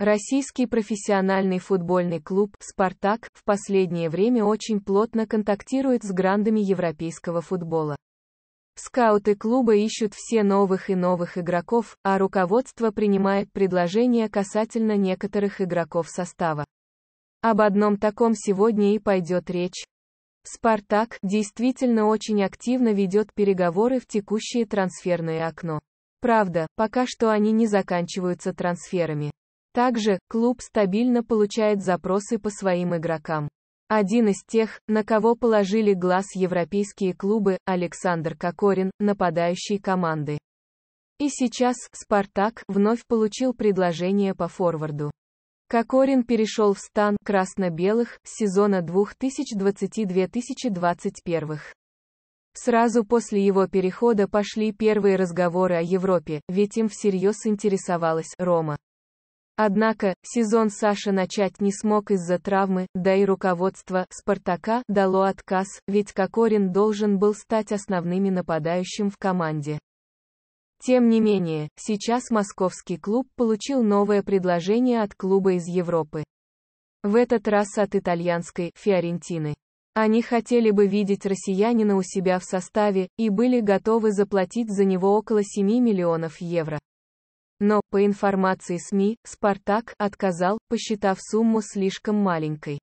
Российский профессиональный футбольный клуб «Спартак» в последнее время очень плотно контактирует с грандами европейского футбола. Скауты клуба ищут все новых и новых игроков, а руководство принимает предложения касательно некоторых игроков состава. Об одном таком сегодня и пойдет речь. «Спартак» действительно очень активно ведет переговоры в текущее трансферное окно. Правда, пока что они не заканчиваются трансферами. Также, клуб стабильно получает запросы по своим игрокам. Один из тех, на кого положили глаз европейские клубы, Александр Кокорин, нападающий команды. И сейчас, Спартак, вновь получил предложение по форварду. Кокорин перешел в стан красно-белых с сезона 2020 2021 Сразу после его перехода пошли первые разговоры о Европе, ведь им всерьез интересовалась Рома. Однако, сезон Саша начать не смог из-за травмы, да и руководство «Спартака» дало отказ, ведь Кокорин должен был стать основным нападающим в команде. Тем не менее, сейчас московский клуб получил новое предложение от клуба из Европы. В этот раз от итальянской «Фиорентины». Они хотели бы видеть россиянина у себя в составе, и были готовы заплатить за него около 7 миллионов евро. Но, по информации СМИ, «Спартак» отказал, посчитав сумму слишком маленькой.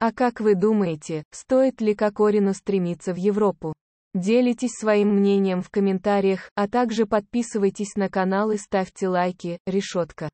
А как вы думаете, стоит ли Кокорину стремиться в Европу? Делитесь своим мнением в комментариях, а также подписывайтесь на канал и ставьте лайки, решетка.